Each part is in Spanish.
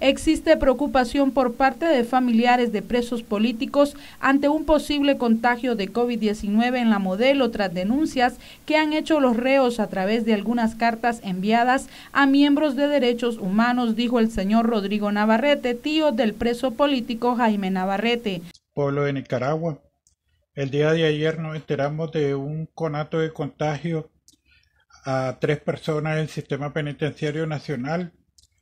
existe preocupación por parte de familiares de presos políticos ante un posible contagio de COVID-19 en la modelo tras denuncias que han hecho los reos a través de algunas cartas enviadas a miembros de derechos humanos, dijo el señor Rodrigo Navarrete, tío del preso político Jaime Navarrete. Pueblo de Nicaragua. El día de ayer nos enteramos de un conato de contagio a tres personas del sistema penitenciario nacional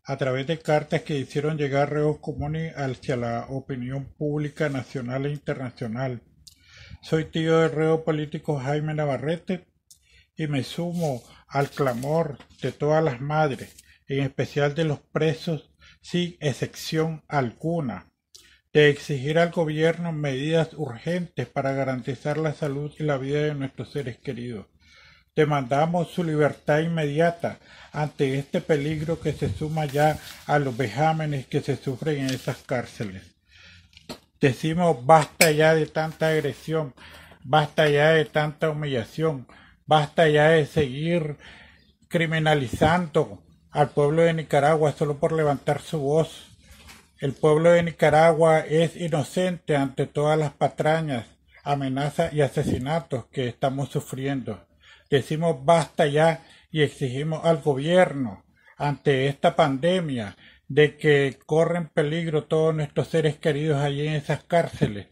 a través de cartas que hicieron llegar reos comunes hacia la opinión pública nacional e internacional. Soy tío del reo político Jaime Navarrete y me sumo al clamor de todas las madres, en especial de los presos, sin excepción alguna, de exigir al gobierno medidas urgentes para garantizar la salud y la vida de nuestros seres queridos. Demandamos su libertad inmediata ante este peligro que se suma ya a los vejámenes que se sufren en esas cárceles. Decimos basta ya de tanta agresión, basta ya de tanta humillación, basta ya de seguir criminalizando al pueblo de Nicaragua solo por levantar su voz. El pueblo de Nicaragua es inocente ante todas las patrañas, amenazas y asesinatos que estamos sufriendo decimos basta ya y exigimos al gobierno ante esta pandemia de que corren peligro todos nuestros seres queridos allí en esas cárceles,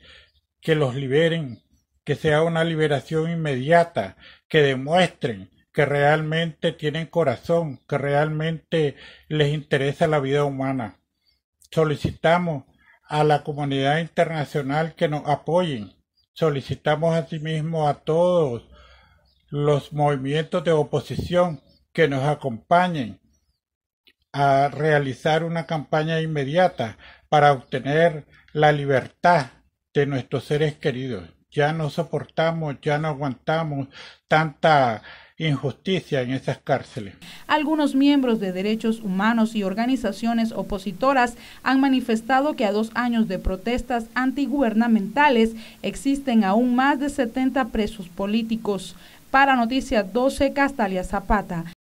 que los liberen, que sea una liberación inmediata, que demuestren que realmente tienen corazón, que realmente les interesa la vida humana. Solicitamos a la comunidad internacional que nos apoyen. Solicitamos asimismo a todos los movimientos de oposición que nos acompañen a realizar una campaña inmediata para obtener la libertad de nuestros seres queridos. Ya no soportamos, ya no aguantamos tanta injusticia en esas cárceles. Algunos miembros de derechos humanos y organizaciones opositoras han manifestado que a dos años de protestas antigubernamentales existen aún más de 70 presos políticos. Para Noticias 12, Castalia Zapata.